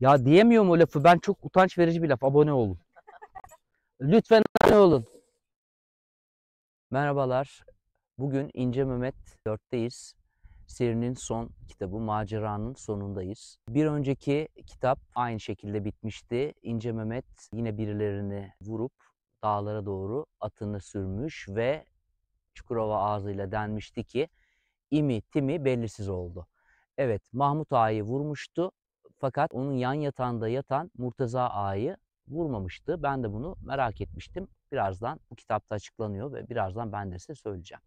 Ya diyemiyorum o lafı. Ben çok utanç verici bir laf. Abone olun. Lütfen abone olun. Merhabalar. Bugün İnce Mehmet 4'teyiz. Serinin son kitabı Macera'nın sonundayız. Bir önceki kitap aynı şekilde bitmişti. İnce Mehmet yine birilerini vurup dağlara doğru atını sürmüş ve Çukurova ağzıyla denmişti ki imi timi bellisiz oldu. Evet Mahmut Ağa'yı vurmuştu fakat onun yan yatağında yatan Murtaza Ağa'yı vurmamıştı. Ben de bunu merak etmiştim. Birazdan bu kitapta açıklanıyor ve birazdan ben de size söyleyeceğim.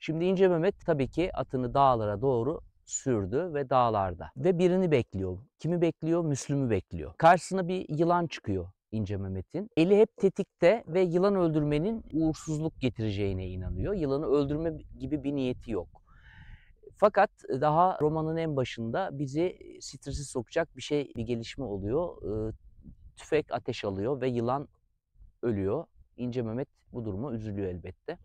Şimdi İnce Mehmet tabii ki atını dağlara doğru sürdü ve dağlarda. Ve birini bekliyor. Kimi bekliyor? Müslüm'ü bekliyor. Karşısına bir yılan çıkıyor İnce Mehmet'in. Eli hep tetikte ve yılan öldürmenin uğursuzluk getireceğine inanıyor. Yılanı öldürme gibi bir niyeti yok. Fakat daha romanın en başında bizi stresi sokacak bir şey, bir gelişme oluyor. Tüfek ateş alıyor ve yılan ölüyor. İnce Mehmet bu duruma üzülüyor elbette.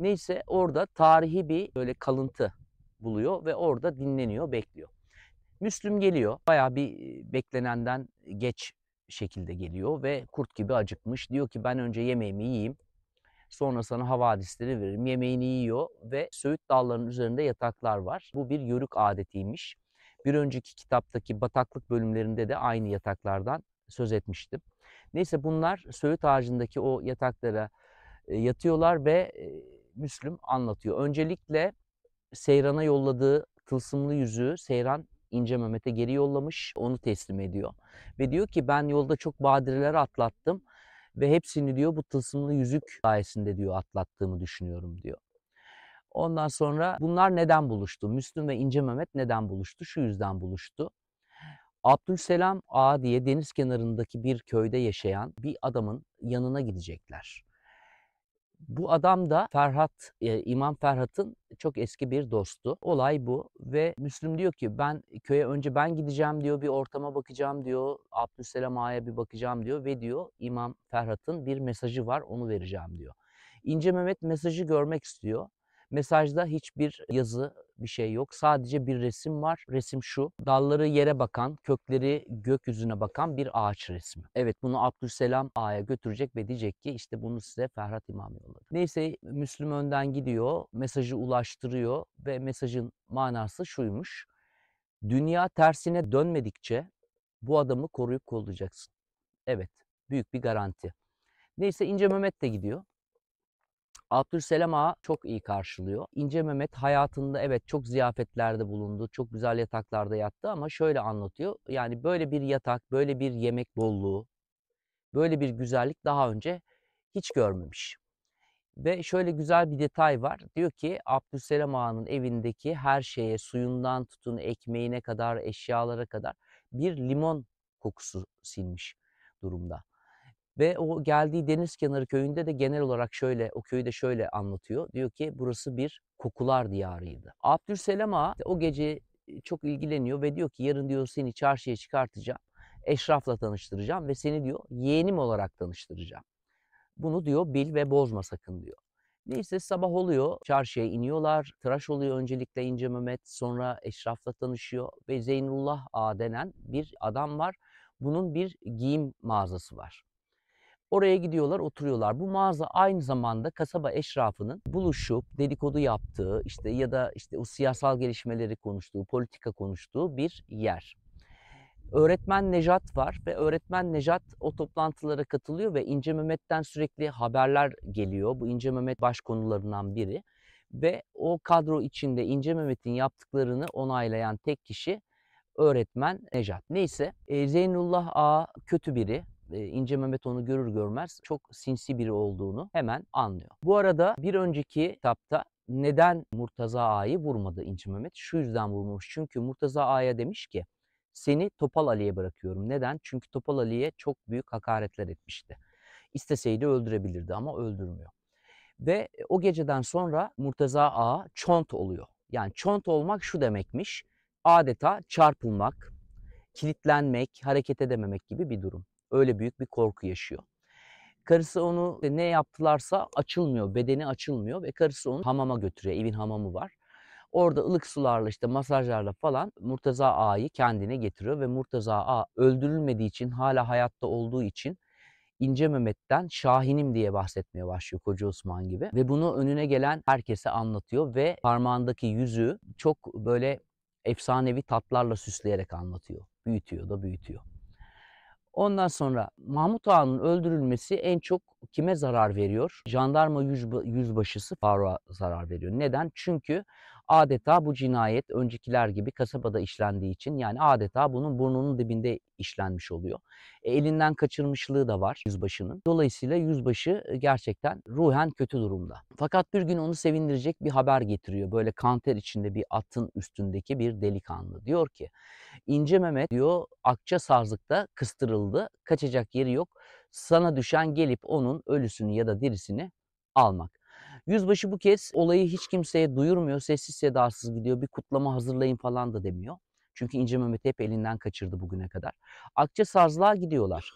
Neyse orada tarihi bir böyle kalıntı buluyor ve orada dinleniyor, bekliyor. Müslüm geliyor. Bayağı bir beklenenden geç şekilde geliyor ve kurt gibi acıkmış. Diyor ki ben önce yemeğimi yiyeyim. Sonra sana havadisleri veririm. Yemeğini yiyor ve Söğüt dağlarının üzerinde yataklar var. Bu bir yörük adetiymiş. Bir önceki kitaptaki bataklık bölümlerinde de aynı yataklardan söz etmiştim. Neyse bunlar Söğüt ağacındaki o yataklara e, yatıyorlar ve e, Müslüm anlatıyor. Öncelikle Seyran'a yolladığı tılsımlı yüzüğü Seyran İnce Mehmet'e geri yollamış, onu teslim ediyor. Ve diyor ki ben yolda çok badireler atlattım ve hepsini diyor bu tılsımlı yüzük sayesinde diyor atlattığımı düşünüyorum diyor. Ondan sonra bunlar neden buluştu? Müslüm ve İnce Mehmet neden buluştu? Şu yüzden buluştu. Abdülselam A diye deniz kenarındaki bir köyde yaşayan bir adamın yanına gidecekler. Bu adam da Ferhat, İmam Ferhat'ın çok eski bir dostu. Olay bu ve Müslüm diyor ki ben köye önce ben gideceğim diyor bir ortama bakacağım diyor. Abdüsselam Ağa'ya bir bakacağım diyor ve diyor İmam Ferhat'ın bir mesajı var onu vereceğim diyor. İnce Mehmet mesajı görmek istiyor. Mesajda hiçbir yazı bir şey yok. Sadece bir resim var. Resim şu. Dalları yere bakan, kökleri gökyüzüne bakan bir ağaç resmi. Evet bunu Abdülselam Ağa'ya götürecek ve diyecek ki işte bunu size Ferhat İmam yolladı. Neyse Müslüm önden gidiyor, mesajı ulaştırıyor ve mesajın manası şuymuş. Dünya tersine dönmedikçe bu adamı koruyup kollayacaksın. Evet büyük bir garanti. Neyse İnce Mehmet de gidiyor. Abdülselam Ağa çok iyi karşılıyor. İnce Mehmet hayatında evet çok ziyafetlerde bulundu, çok güzel yataklarda yattı ama şöyle anlatıyor. Yani böyle bir yatak, böyle bir yemek bolluğu, böyle bir güzellik daha önce hiç görmemiş. Ve şöyle güzel bir detay var. Diyor ki Abdülselam Ağa'nın evindeki her şeye, suyundan tutun ekmeğine kadar, eşyalara kadar bir limon kokusu silmiş durumda. Ve o geldiği deniz kenarı köyünde de genel olarak şöyle, o köyü de şöyle anlatıyor. Diyor ki burası bir kokular diyarıydı. Abdülselam Ağa o gece e, çok ilgileniyor ve diyor ki yarın diyor seni çarşıya çıkartacağım. Eşraf'la tanıştıracağım ve seni diyor yeğenim olarak tanıştıracağım. Bunu diyor bil ve bozma sakın diyor. Neyse sabah oluyor, çarşıya iniyorlar. Tıraş oluyor öncelikle İnce Mehmet, sonra Eşraf'la tanışıyor. Ve Zeynullah A denen bir adam var. Bunun bir giyim mağazası var. Oraya gidiyorlar, oturuyorlar. Bu mağaza aynı zamanda kasaba eşrafının buluşup dedikodu yaptığı, işte ya da işte o siyasal gelişmeleri konuştuğu, politika konuştuğu bir yer. Öğretmen Nejat var ve öğretmen Nejat o toplantılara katılıyor ve İnce Mehmet'ten sürekli haberler geliyor. Bu İnce Mehmet baş konularından biri ve o kadro içinde İnce Mehmet'in yaptıklarını onaylayan tek kişi öğretmen Nejat. Neyse e, Zeynullah A kötü biri. Ee, İnce Mehmet onu görür görmez çok sinsi biri olduğunu hemen anlıyor. Bu arada bir önceki kitapta neden Murtaza Ağa'yı vurmadı İnce Mehmet? Şu yüzden vurmuş. Çünkü Murtaza Ağa'ya demiş ki seni Topal Ali'ye bırakıyorum. Neden? Çünkü Topal Ali'ye çok büyük hakaretler etmişti. İsteseydi öldürebilirdi ama öldürmüyor. Ve e, o geceden sonra Murtaza Ağa çont oluyor. Yani çont olmak şu demekmiş. Adeta çarpılmak, kilitlenmek, hareket edememek gibi bir durum. Öyle büyük bir korku yaşıyor. Karısı onu ne yaptılarsa açılmıyor, bedeni açılmıyor ve karısı onu hamama götürüyor. Evin hamamı var. Orada ılık sularla işte masajlarla falan Murtaza Ağa'yı kendine getiriyor ve Murtaza Ağa öldürülmediği için hala hayatta olduğu için İnce Mehmet'ten Şahinim diye bahsetmeye başlıyor Koca Osman gibi. Ve bunu önüne gelen herkese anlatıyor ve parmağındaki yüzü çok böyle efsanevi tatlarla süsleyerek anlatıyor. Büyütüyor da büyütüyor. Ondan sonra Mahmut Ağa'nın öldürülmesi en çok kime zarar veriyor? Jandarma yüzbaşısı Faruk'a zarar veriyor. Neden? Çünkü adeta bu cinayet öncekiler gibi kasabada işlendiği için yani adeta bunun burnunun dibinde işlenmiş oluyor. E, elinden kaçırmışlığı da var yüzbaşının. Dolayısıyla yüzbaşı e, gerçekten ruhen kötü durumda. Fakat bir gün onu sevindirecek bir haber getiriyor. Böyle kanter içinde bir atın üstündeki bir delikanlı. Diyor ki İnce Mehmet diyor Akça Sarzık'ta kıstırıldı. Kaçacak yeri yok. Sana düşen gelip onun ölüsünü ya da dirisini almak. Yüzbaşı bu kez olayı hiç kimseye duyurmuyor. Sessiz sedasız gidiyor. Bir kutlama hazırlayın falan da demiyor. Çünkü İnce Mehmet hep elinden kaçırdı bugüne kadar. Akça Sazlığa gidiyorlar.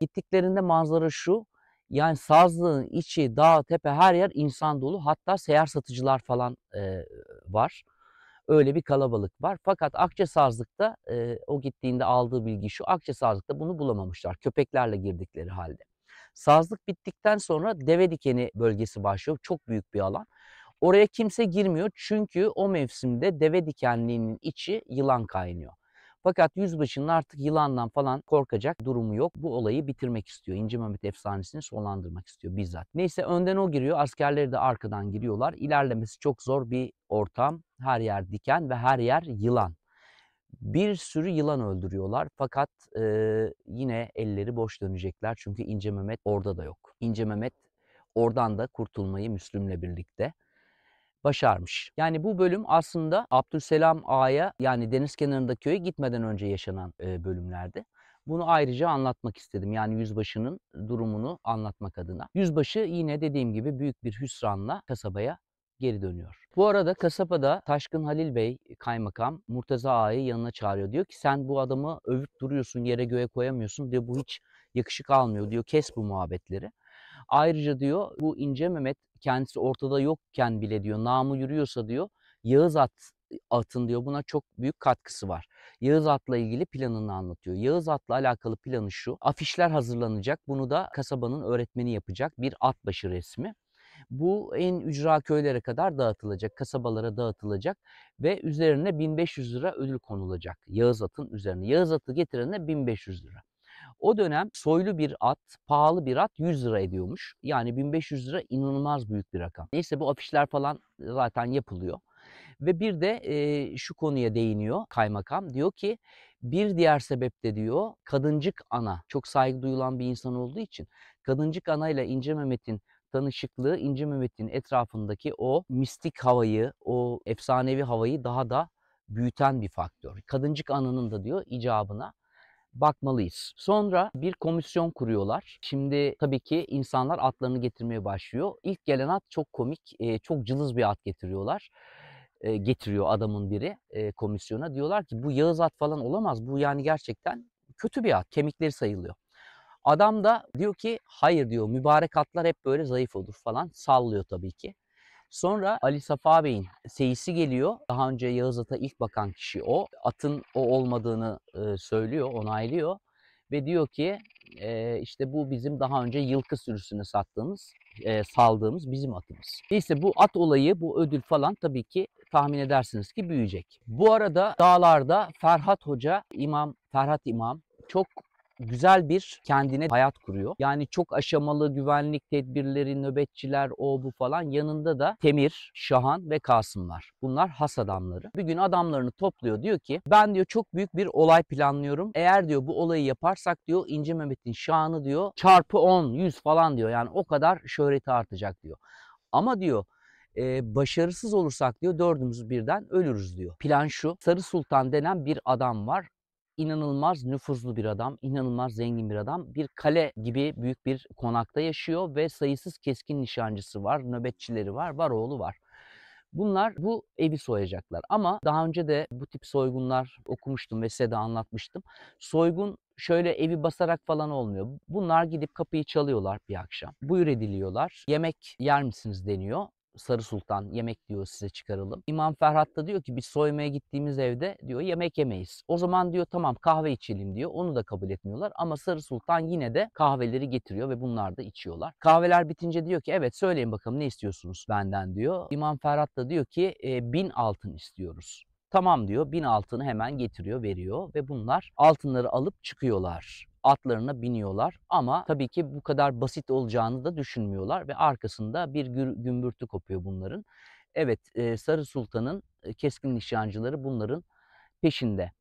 Gittiklerinde manzara şu. Yani Sazlığın içi, dağ, tepe her yer insan dolu. Hatta seyahat satıcılar falan e, var. Öyle bir kalabalık var. Fakat Akça Sazlık'ta e, o gittiğinde aldığı bilgi şu. Akça Sazlık'ta bunu bulamamışlar. Köpeklerle girdikleri halde. Sazlık bittikten sonra deve dikeni bölgesi başlıyor. Çok büyük bir alan. Oraya kimse girmiyor çünkü o mevsimde deve dikenliğinin içi yılan kaynıyor. Fakat yüzbaşının artık yılandan falan korkacak durumu yok. Bu olayı bitirmek istiyor. İnci Mehmet efsanesini sonlandırmak istiyor bizzat. Neyse önden o giriyor. Askerleri de arkadan giriyorlar. İlerlemesi çok zor bir ortam. Her yer diken ve her yer yılan. Bir sürü yılan öldürüyorlar fakat e, yine elleri boş dönecekler çünkü İnce Mehmet orada da yok. İnce Mehmet oradan da kurtulmayı Müslüm'le birlikte başarmış. Yani bu bölüm aslında Abdülselam Ağa'ya yani deniz kenarında köye gitmeden önce yaşanan e, bölümlerdi. Bunu ayrıca anlatmak istedim. Yani yüzbaşının durumunu anlatmak adına. Yüzbaşı yine dediğim gibi büyük bir hüsranla kasabaya geri dönüyor. Bu arada kasabada Taşkın Halil Bey e, kaymakam Murtaza Ağa'yı yanına çağırıyor. Diyor ki sen bu adamı övüp duruyorsun yere göğe koyamıyorsun diyor bu hiç yakışık almıyor diyor kes bu muhabbetleri. Ayrıca diyor bu ince Mehmet kendisi ortada yokken bile diyor namı yürüyorsa diyor Yağız at e, atın diyor buna çok büyük katkısı var. Yağız At'la ilgili planını anlatıyor. Yağız At'la alakalı planı şu. Afişler hazırlanacak. Bunu da kasabanın öğretmeni yapacak bir atbaşı resmi. Bu en ücra köylere kadar dağıtılacak, kasabalara dağıtılacak ve üzerine 1500 lira ödül konulacak. Yağız atın üzerine. Yağız atı getirene 1500 lira. O dönem soylu bir at, pahalı bir at 100 lira ediyormuş. Yani 1500 lira inanılmaz büyük bir rakam. Neyse bu afişler falan zaten yapılıyor. Ve bir de e, şu konuya değiniyor kaymakam. Diyor ki bir diğer sebep de diyor kadıncık ana. Çok saygı duyulan bir insan olduğu için kadıncık ana ile İnce Mehmet'in Tanışıklığı, İnci İnce Mehmet'in etrafındaki o mistik havayı, o efsanevi havayı daha da büyüten bir faktör. Kadıncık anının da diyor icabına bakmalıyız. Sonra bir komisyon kuruyorlar. Şimdi tabii ki insanlar atlarını getirmeye başlıyor. İlk gelen at çok komik, e, çok cılız bir at getiriyorlar. E, getiriyor adamın biri e, komisyona. Diyorlar ki bu Yağız at falan olamaz. Bu yani gerçekten kötü bir at. Kemikleri sayılıyor. Adam da diyor ki hayır diyor mübarek atlar hep böyle zayıf olur falan sallıyor tabii ki. Sonra Ali Safa Bey'in seyisi geliyor. Daha önce Yağız At'a ilk bakan kişi o. Atın o olmadığını söylüyor, onaylıyor. Ve diyor ki işte bu bizim daha önce yılkı sürüsünü sattığımız, saldığımız bizim atımız. Neyse bu at olayı, bu ödül falan tabii ki tahmin edersiniz ki büyüyecek. Bu arada dağlarda Ferhat Hoca, İmam Ferhat İmam çok güzel bir kendine hayat kuruyor. Yani çok aşamalı güvenlik tedbirleri, nöbetçiler, o bu falan. Yanında da Temir, Şahan ve Kasım var. Bunlar has adamları. Bir gün adamlarını topluyor diyor ki ben diyor çok büyük bir olay planlıyorum. Eğer diyor bu olayı yaparsak diyor İnce Mehmet'in şanı diyor çarpı 10, 100 falan diyor. Yani o kadar şöhreti artacak diyor. Ama diyor e, başarısız olursak diyor dördümüz birden ölürüz diyor. Plan şu. Sarı Sultan denen bir adam var inanılmaz nüfuzlu bir adam, inanılmaz zengin bir adam. Bir kale gibi büyük bir konakta yaşıyor ve sayısız keskin nişancısı var, nöbetçileri var, var oğlu var. Bunlar bu evi soyacaklar ama daha önce de bu tip soygunlar okumuştum ve size de anlatmıştım. Soygun şöyle evi basarak falan olmuyor. Bunlar gidip kapıyı çalıyorlar bir akşam. Buyur ediliyorlar. Yemek yer misiniz deniyor. Sarı Sultan yemek diyor size çıkaralım. İmam Ferhat da diyor ki biz soymaya gittiğimiz evde diyor yemek yemeyiz. O zaman diyor tamam kahve içelim diyor. Onu da kabul etmiyorlar ama Sarı Sultan yine de kahveleri getiriyor ve bunlar da içiyorlar. Kahveler bitince diyor ki evet söyleyin bakalım ne istiyorsunuz benden diyor. İmam Ferhat da diyor ki e, bin altın istiyoruz. Tamam diyor bin altını hemen getiriyor veriyor ve bunlar altınları alıp çıkıyorlar atlarına biniyorlar ama tabii ki bu kadar basit olacağını da düşünmüyorlar ve arkasında bir gümbürtü kopuyor bunların. Evet e, Sarı Sultan'ın e, keskin nişancıları bunların peşinde.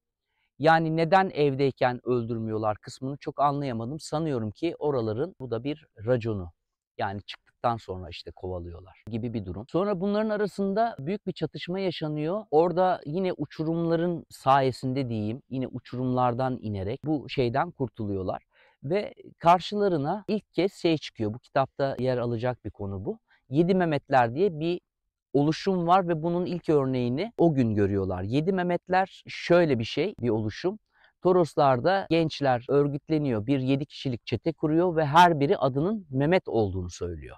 Yani neden evdeyken öldürmüyorlar kısmını çok anlayamadım. Sanıyorum ki oraların bu da bir raconu. Yani çıktık attıktan sonra işte kovalıyorlar gibi bir durum. Sonra bunların arasında büyük bir çatışma yaşanıyor. Orada yine uçurumların sayesinde diyeyim yine uçurumlardan inerek bu şeyden kurtuluyorlar. Ve karşılarına ilk kez şey çıkıyor. Bu kitapta yer alacak bir konu bu. Yedi Mehmetler diye bir oluşum var ve bunun ilk örneğini o gün görüyorlar. Yedi Mehmetler şöyle bir şey, bir oluşum. Toroslarda gençler örgütleniyor, bir yedi kişilik çete kuruyor ve her biri adının Mehmet olduğunu söylüyor.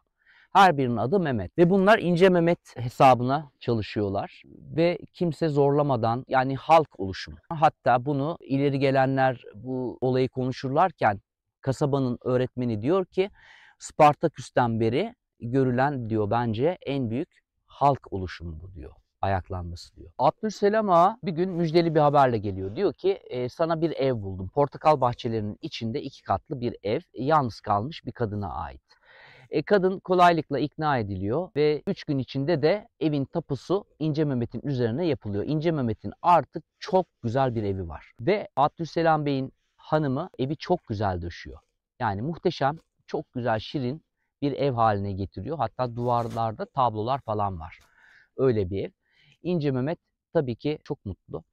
Her birinin adı Mehmet ve bunlar ince Mehmet hesabına çalışıyorlar ve kimse zorlamadan yani halk oluşumu. Hatta bunu ileri gelenler bu olayı konuşurlarken kasabanın öğretmeni diyor ki Spartaküs'ten beri görülen diyor bence en büyük halk oluşumu bu diyor ayaklanması diyor. Abdülselam Ağa bir gün müjdeli bir haberle geliyor. Diyor ki e, sana bir ev buldum. Portakal bahçelerinin içinde iki katlı bir ev. Yalnız kalmış bir kadına ait. E, kadın kolaylıkla ikna ediliyor ve 3 gün içinde de evin tapusu İnce Mehmet'in üzerine yapılıyor. İnce Mehmet'in artık çok güzel bir evi var. Ve Abdülselam Bey'in hanımı evi çok güzel döşüyor. Yani muhteşem, çok güzel, şirin bir ev haline getiriyor. Hatta duvarlarda tablolar falan var. Öyle bir ev. İnce Mehmet tabii ki çok mutlu.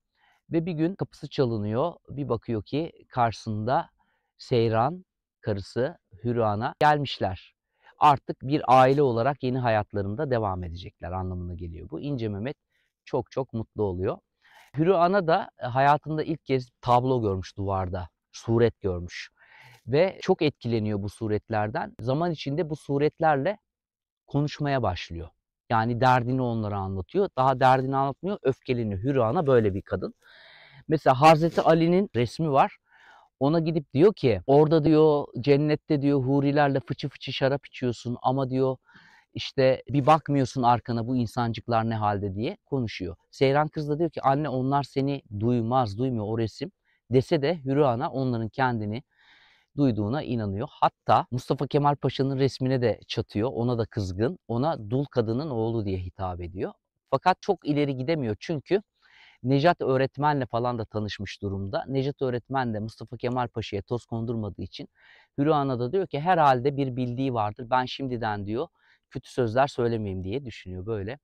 Ve bir gün kapısı çalınıyor. Bir bakıyor ki karşısında Seyran, karısı Hürana gelmişler artık bir aile olarak yeni hayatlarında devam edecekler anlamına geliyor. Bu İnce Mehmet çok çok mutlu oluyor. Hürü Ana da e, hayatında ilk kez tablo görmüş duvarda, suret görmüş. Ve çok etkileniyor bu suretlerden. Zaman içinde bu suretlerle konuşmaya başlıyor. Yani derdini onlara anlatıyor. Daha derdini anlatmıyor, öfkeleniyor. Hürü Ana böyle bir kadın. Mesela Hazreti Ali'nin resmi var. Ona gidip diyor ki orada diyor cennette diyor hurilerle fıçı fıçı şarap içiyorsun ama diyor işte bir bakmıyorsun arkana bu insancıklar ne halde diye konuşuyor. Seyran kız da diyor ki anne onlar seni duymaz duymuyor o resim dese de ana onların kendini duyduğuna inanıyor. Hatta Mustafa Kemal Paşa'nın resmine de çatıyor. Ona da kızgın. Ona dul kadının oğlu diye hitap ediyor. Fakat çok ileri gidemiyor çünkü Necat öğretmenle falan da tanışmış durumda. Necat öğretmen de Mustafa Kemal Paşa'ya toz kondurmadığı için Hürri Ana da diyor ki herhalde bir bildiği vardır. Ben şimdiden diyor kötü sözler söylemeyeyim diye düşünüyor böyle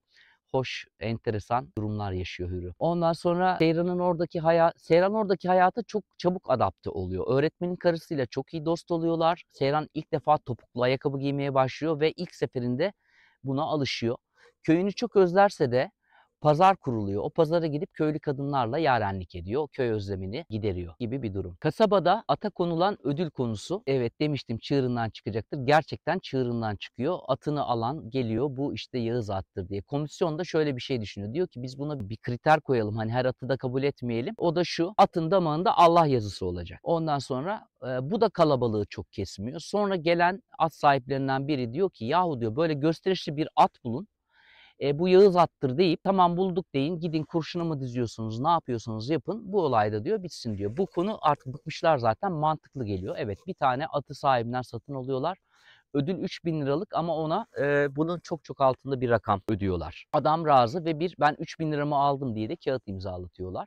hoş, enteresan durumlar yaşıyor Hürü. Ondan sonra Seyran'ın oradaki hayat, Seyran oradaki hayata çok çabuk adapte oluyor. Öğretmenin karısıyla çok iyi dost oluyorlar. Seyran ilk defa topuklu ayakkabı giymeye başlıyor ve ilk seferinde buna alışıyor. Köyünü çok özlerse de pazar kuruluyor. O pazara gidip köylü kadınlarla yarenlik ediyor. Köy özlemini gideriyor gibi bir durum. Kasabada ata konulan ödül konusu evet demiştim çığırından çıkacaktır. Gerçekten çığırından çıkıyor. Atını alan geliyor bu işte Yağız attır diye. Komisyon da şöyle bir şey düşünüyor. Diyor ki biz buna bir kriter koyalım. Hani her atı da kabul etmeyelim. O da şu atın damağında Allah yazısı olacak. Ondan sonra e, bu da kalabalığı çok kesmiyor. Sonra gelen at sahiplerinden biri diyor ki yahu diyor böyle gösterişli bir at bulun e, bu Yağız attır deyip tamam bulduk deyin gidin kurşunu mı diziyorsunuz ne yapıyorsunuz yapın bu olayda diyor bitsin diyor. Bu konu artık bıkmışlar zaten mantıklı geliyor. Evet bir tane atı sahibinden satın alıyorlar. Ödül 3000 liralık ama ona e, bunun çok çok altında bir rakam ödüyorlar. Adam razı ve bir ben 3000 liramı aldım diye de kağıt imzalatıyorlar.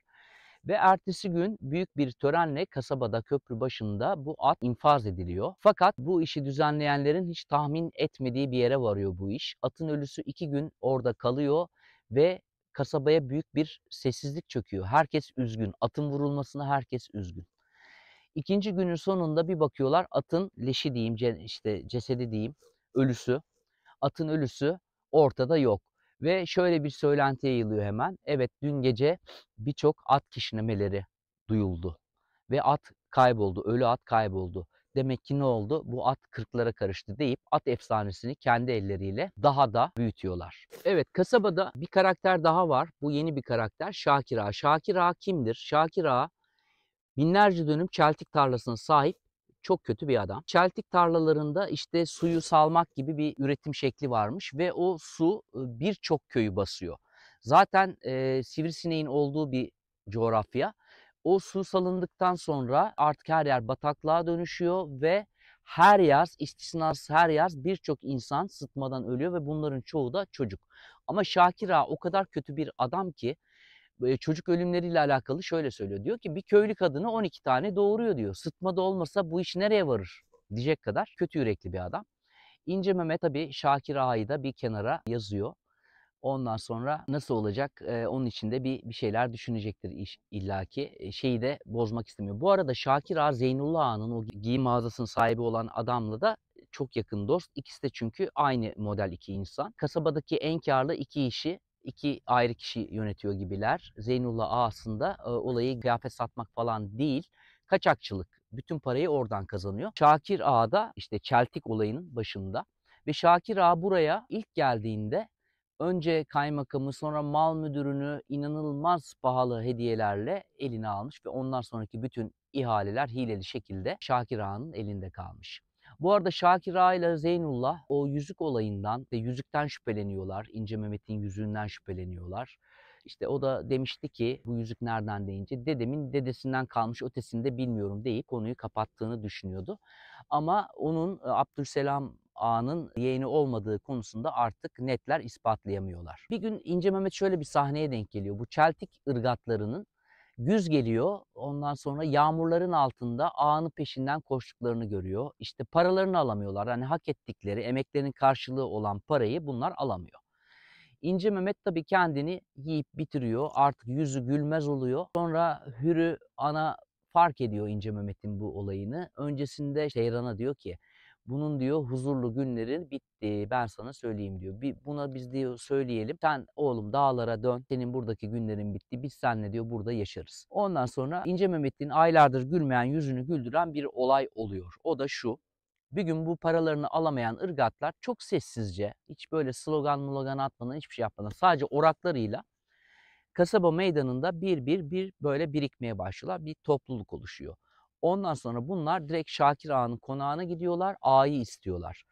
Ve ertesi gün büyük bir törenle kasabada köprü başında bu at infaz ediliyor. Fakat bu işi düzenleyenlerin hiç tahmin etmediği bir yere varıyor bu iş. Atın ölüsü iki gün orada kalıyor ve kasabaya büyük bir sessizlik çöküyor. Herkes üzgün. Atın vurulmasına herkes üzgün. İkinci günün sonunda bir bakıyorlar atın leşi diyeyim işte cesedi diyeyim ölüsü. Atın ölüsü ortada yok. Ve şöyle bir söylenti yayılıyor hemen. Evet dün gece birçok at kişnemeleri duyuldu. Ve at kayboldu, ölü at kayboldu. Demek ki ne oldu? Bu at kırklara karıştı deyip at efsanesini kendi elleriyle daha da büyütüyorlar. Evet kasabada bir karakter daha var. Bu yeni bir karakter Şakir Ağa. Şakir Ağa kimdir? Şakir Ağa binlerce dönüm çeltik tarlasına sahip çok kötü bir adam. Çeltik tarlalarında işte suyu salmak gibi bir üretim şekli varmış ve o su birçok köyü basıyor. Zaten e, sivrisineğin olduğu bir coğrafya. O su salındıktan sonra artık her yer bataklığa dönüşüyor ve her yaz istisnasız her yaz birçok insan sıtmadan ölüyor ve bunların çoğu da çocuk. Ama Şakir Şakira o kadar kötü bir adam ki çocuk ölümleriyle alakalı şöyle söylüyor. Diyor ki bir köylü kadını 12 tane doğuruyor diyor. Sıtma da olmasa bu iş nereye varır diyecek kadar kötü yürekli bir adam. İnce Meme tabii Şakir Ağa'yı da bir kenara yazıyor. Ondan sonra nasıl olacak e, onun için de bir, bir şeyler düşünecektir iş, illaki. E, şeyi de bozmak istemiyor. Bu arada Şakir Ağa Zeynullah Ağa'nın o giyim mağazasının sahibi olan adamla da çok yakın dost. İkisi de çünkü aynı model iki insan. Kasabadaki en karlı iki işi iki ayrı kişi yönetiyor gibiler. Zeynullah Ağa aslında e, olayı kıyafet satmak falan değil, kaçakçılık. Bütün parayı oradan kazanıyor. Şakir Ağa da işte Çeltik olayının başında ve Şakir Ağa buraya ilk geldiğinde önce kaymakamı sonra mal müdürünü inanılmaz pahalı hediyelerle eline almış ve ondan sonraki bütün ihaleler hileli şekilde Şakir Ağa'nın elinde kalmış. Bu arada Şakir Ağa ile Zeynullah o yüzük olayından ve yüzükten şüpheleniyorlar. İnce Mehmet'in yüzüğünden şüpheleniyorlar. İşte o da demişti ki bu yüzük nereden deyince dedemin dedesinden kalmış ötesinde bilmiyorum deyip konuyu kapattığını düşünüyordu. Ama onun e, Abdülselam Ağa'nın yeğeni olmadığı konusunda artık netler ispatlayamıyorlar. Bir gün İnce Mehmet şöyle bir sahneye denk geliyor. Bu Çeltik ırgatlarının Güz geliyor. Ondan sonra yağmurların altında ağanın peşinden koştuklarını görüyor. İşte paralarını alamıyorlar. Hani hak ettikleri emeklerinin karşılığı olan parayı bunlar alamıyor. İnce Mehmet tabii kendini yiyip bitiriyor. Artık yüzü gülmez oluyor. Sonra Hürü ana fark ediyor İnce Mehmet'in bu olayını. Öncesinde Seyran'a diyor ki bunun diyor huzurlu günlerin bitti. Ben sana söyleyeyim diyor. Bir, buna biz diyor söyleyelim. Sen oğlum dağlara dön. Senin buradaki günlerin bitti. Biz seninle diyor burada yaşarız. Ondan sonra İnce Mehmet'in aylardır gülmeyen yüzünü güldüren bir olay oluyor. O da şu. Bir gün bu paralarını alamayan ırgatlar çok sessizce, hiç böyle slogan mulogan atmadan, hiçbir şey yapmadan, sadece oraklarıyla kasaba meydanında bir bir bir böyle birikmeye başlıyorlar. Bir topluluk oluşuyor. Ondan sonra bunlar direkt Şakir Ağa'nın konağına gidiyorlar. Ağa'yı istiyorlar.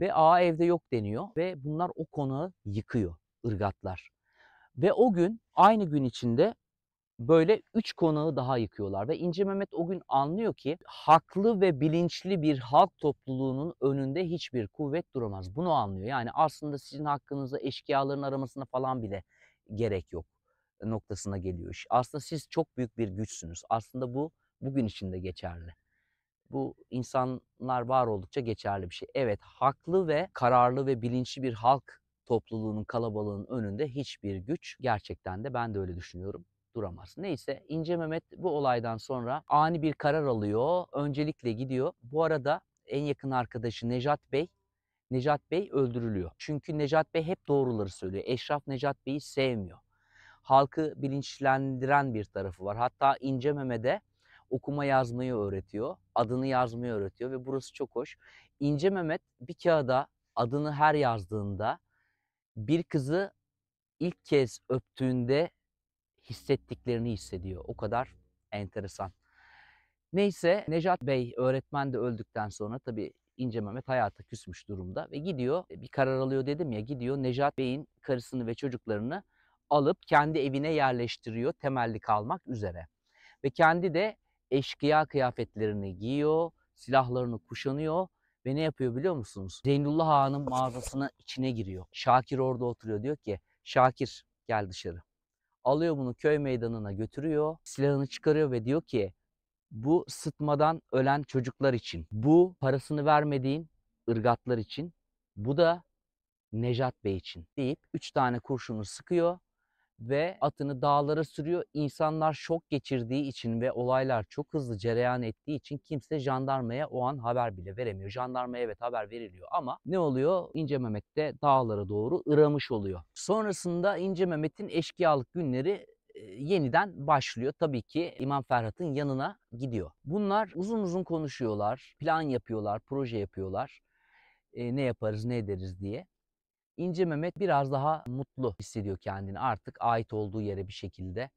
Ve Ağa evde yok deniyor. Ve bunlar o konağı yıkıyor ırgatlar. Ve o gün aynı gün içinde böyle üç konağı daha yıkıyorlar. Ve İnce Mehmet o gün anlıyor ki haklı ve bilinçli bir halk topluluğunun önünde hiçbir kuvvet duramaz. Bunu anlıyor. Yani aslında sizin hakkınızda eşkıyaların aramasına falan bile gerek yok e, noktasına geliyor iş. Aslında siz çok büyük bir güçsünüz. Aslında bu Bugün için de geçerli. Bu insanlar var oldukça geçerli bir şey. Evet haklı ve kararlı ve bilinçli bir halk topluluğunun kalabalığının önünde hiçbir güç gerçekten de ben de öyle düşünüyorum duramaz. Neyse İnce Mehmet bu olaydan sonra ani bir karar alıyor. Öncelikle gidiyor. Bu arada en yakın arkadaşı Necat Bey Necat Bey öldürülüyor. Çünkü Necat Bey hep doğruları söylüyor. Eşraf Necat Bey'i sevmiyor. Halkı bilinçlendiren bir tarafı var. Hatta İnce Mehmet'e okuma yazmayı öğretiyor. Adını yazmayı öğretiyor ve burası çok hoş. İnce Mehmet bir kağıda adını her yazdığında bir kızı ilk kez öptüğünde hissettiklerini hissediyor. O kadar enteresan. Neyse Necat Bey öğretmen de öldükten sonra tabii İnce Mehmet hayata küsmüş durumda ve gidiyor e, bir karar alıyor dedim ya gidiyor Necat Bey'in karısını ve çocuklarını alıp kendi evine yerleştiriyor temelli kalmak üzere. Ve kendi de eşkıya kıyafetlerini giyiyor, silahlarını kuşanıyor ve ne yapıyor biliyor musunuz? Zeynullah Ağa'nın mağazasına içine giriyor. Şakir orada oturuyor diyor ki Şakir gel dışarı. Alıyor bunu köy meydanına götürüyor, silahını çıkarıyor ve diyor ki bu sıtmadan ölen çocuklar için, bu parasını vermediğin ırgatlar için, bu da Nejat Bey için deyip 3 tane kurşunu sıkıyor ve atını dağlara sürüyor. İnsanlar şok geçirdiği için ve olaylar çok hızlı cereyan ettiği için kimse jandarmaya o an haber bile veremiyor. Jandarmaya evet haber veriliyor ama ne oluyor? İnce Mehmet de dağlara doğru ıramış oluyor. Sonrasında İnce Mehmet'in eşkıyalık günleri e, yeniden başlıyor. Tabii ki İmam Ferhat'ın yanına gidiyor. Bunlar uzun uzun konuşuyorlar, plan yapıyorlar, proje yapıyorlar. E, ne yaparız, ne ederiz diye. İnce Mehmet biraz daha mutlu hissediyor kendini artık ait olduğu yere bir şekilde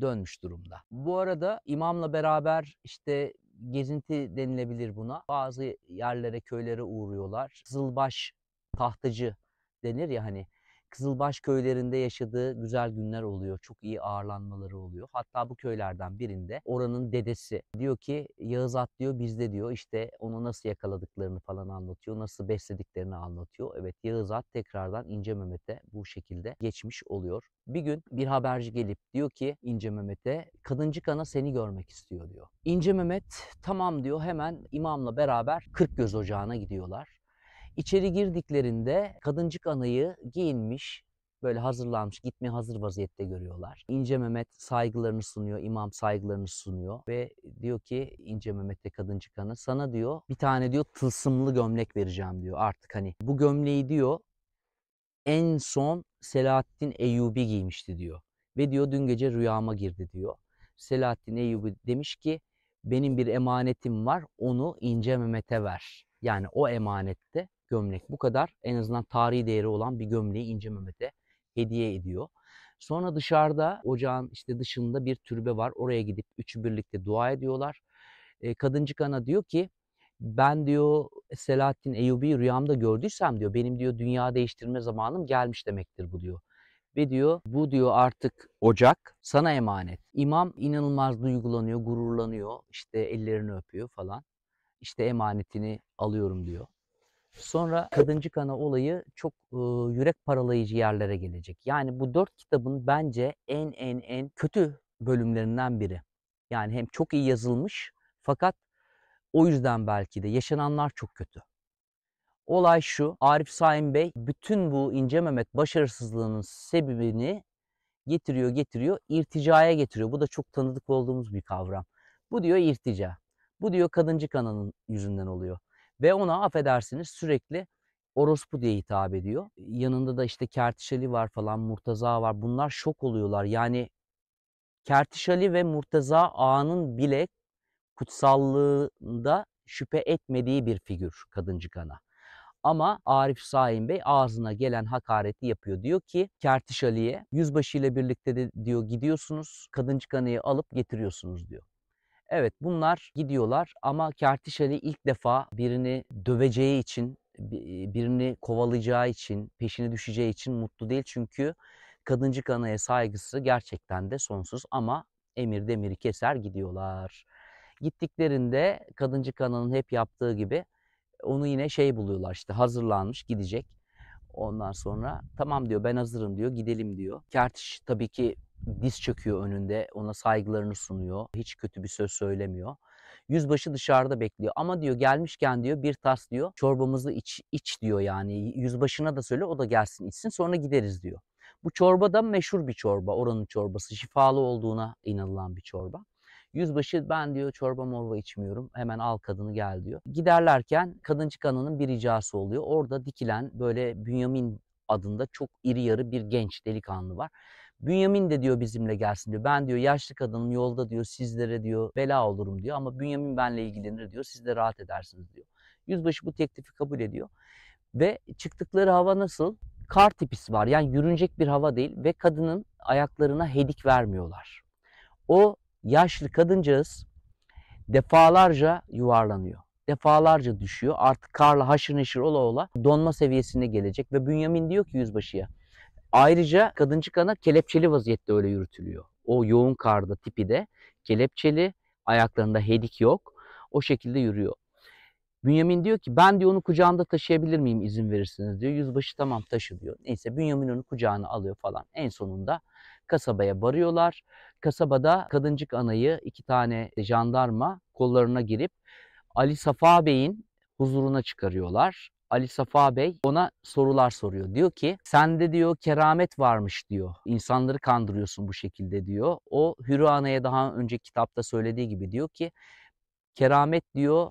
dönmüş durumda. Bu arada imamla beraber işte gezinti denilebilir buna. Bazı yerlere, köylere uğruyorlar. Kızılbaş tahtacı denir ya hani Kızılbaş köylerinde yaşadığı güzel günler oluyor. Çok iyi ağırlanmaları oluyor. Hatta bu köylerden birinde oranın dedesi diyor ki Yağız at diyor bizde diyor işte onu nasıl yakaladıklarını falan anlatıyor. Nasıl beslediklerini anlatıyor. Evet Yağız at tekrardan İnce Mehmet'e bu şekilde geçmiş oluyor. Bir gün bir haberci gelip diyor ki İnce Mehmet'e kadıncık ana seni görmek istiyor diyor. İnce Mehmet tamam diyor hemen imamla beraber 40 göz ocağına gidiyorlar. İçeri girdiklerinde kadıncık anayı giyinmiş, böyle hazırlanmış, gitme hazır vaziyette görüyorlar. İnce Mehmet saygılarını sunuyor, imam saygılarını sunuyor ve diyor ki İnce Mehmet'te kadıncık anı. sana diyor bir tane diyor tılsımlı gömlek vereceğim diyor artık hani. Bu gömleği diyor en son Selahattin Eyyubi giymişti diyor. Ve diyor dün gece rüyama girdi diyor. Selahattin Eyyubi demiş ki benim bir emanetim var onu İnce Mehmet'e ver. Yani o emanette gömlek. Bu kadar en azından tarihi değeri olan bir gömleği İnce Mehmet'e hediye ediyor. Sonra dışarıda ocağın işte dışında bir türbe var. Oraya gidip üçü birlikte dua ediyorlar. E, kadıncık ana diyor ki ben diyor Selahattin Eyyubi rüyamda gördüysem diyor benim diyor dünya değiştirme zamanım gelmiş demektir bu diyor. Ve diyor bu diyor artık ocak sana emanet. İmam inanılmaz duygulanıyor, gururlanıyor. İşte ellerini öpüyor falan. İşte emanetini alıyorum diyor. Sonra Kadıncık Ana olayı çok e, yürek paralayıcı yerlere gelecek. Yani bu dört kitabın bence en en en kötü bölümlerinden biri. Yani hem çok iyi yazılmış fakat o yüzden belki de yaşananlar çok kötü. Olay şu, Arif Saim Bey bütün bu İnce Mehmet başarısızlığının sebebini getiriyor getiriyor, irticaya getiriyor. Bu da çok tanıdık olduğumuz bir kavram. Bu diyor irtica. Bu diyor kadıncık kananın yüzünden oluyor. Ve ona affedersiniz sürekli orospu diye hitap ediyor. Yanında da işte Kertiş var falan, Murtaza var. Bunlar şok oluyorlar. Yani Kertiş ve Murtaza Ağa'nın bile kutsallığında şüphe etmediği bir figür kadıncık ana. Ama Arif Saim Bey ağzına gelen hakareti yapıyor. Diyor ki Kertiş Ali'ye yüzbaşı ile birlikte de diyor gidiyorsunuz kadıncık anayı alıp getiriyorsunuz diyor. Evet bunlar gidiyorlar ama Kertişeli ilk defa birini döveceği için, birini kovalayacağı için, peşine düşeceği için mutlu değil. Çünkü kadıncık anaya saygısı gerçekten de sonsuz ama emir demiri keser gidiyorlar. Gittiklerinde kadıncık ananın hep yaptığı gibi onu yine şey buluyorlar işte hazırlanmış gidecek. Ondan sonra tamam diyor ben hazırım diyor gidelim diyor. Kertiş tabii ki diz çöküyor önünde, ona saygılarını sunuyor. Hiç kötü bir söz söylemiyor. Yüzbaşı dışarıda bekliyor ama diyor gelmişken diyor bir tas diyor çorbamızı iç, iç diyor yani yüzbaşına da söyle o da gelsin içsin sonra gideriz diyor. Bu çorba da meşhur bir çorba oranın çorbası şifalı olduğuna inanılan bir çorba. Yüzbaşı ben diyor çorba morva içmiyorum hemen al kadını gel diyor. Giderlerken kadıncık ananın bir ricası oluyor. Orada dikilen böyle Bünyamin adında çok iri yarı bir genç delikanlı var. Bünyamin de diyor bizimle gelsin diyor. Ben diyor yaşlı kadınım yolda diyor sizlere diyor bela olurum diyor. Ama Bünyamin benle ilgilenir diyor. Siz de rahat edersiniz diyor. Yüzbaşı bu teklifi kabul ediyor. Ve çıktıkları hava nasıl? Kar tipisi var. Yani yürünecek bir hava değil. Ve kadının ayaklarına hedik vermiyorlar. O yaşlı kadıncağız defalarca yuvarlanıyor defalarca düşüyor. Artık karla haşır neşir ola ola donma seviyesine gelecek ve Bünyamin diyor ki yüzbaşıya Ayrıca kadıncık ana kelepçeli vaziyette öyle yürütülüyor. O yoğun karda tipi de kelepçeli, ayaklarında hedik yok. O şekilde yürüyor. Bünyamin diyor ki ben diyor onu kucağında taşıyabilir miyim izin verirsiniz diyor. Yüzbaşı tamam taşı diyor. Neyse Bünyamin onu kucağına alıyor falan. En sonunda kasabaya varıyorlar. Kasabada kadıncık anayı iki tane jandarma kollarına girip Ali Safa Bey'in huzuruna çıkarıyorlar. Ali Safa Bey ona sorular soruyor. Diyor ki sende diyor keramet varmış diyor. İnsanları kandırıyorsun bu şekilde diyor. O Hürhane'ye daha önce kitapta söylediği gibi diyor ki keramet diyor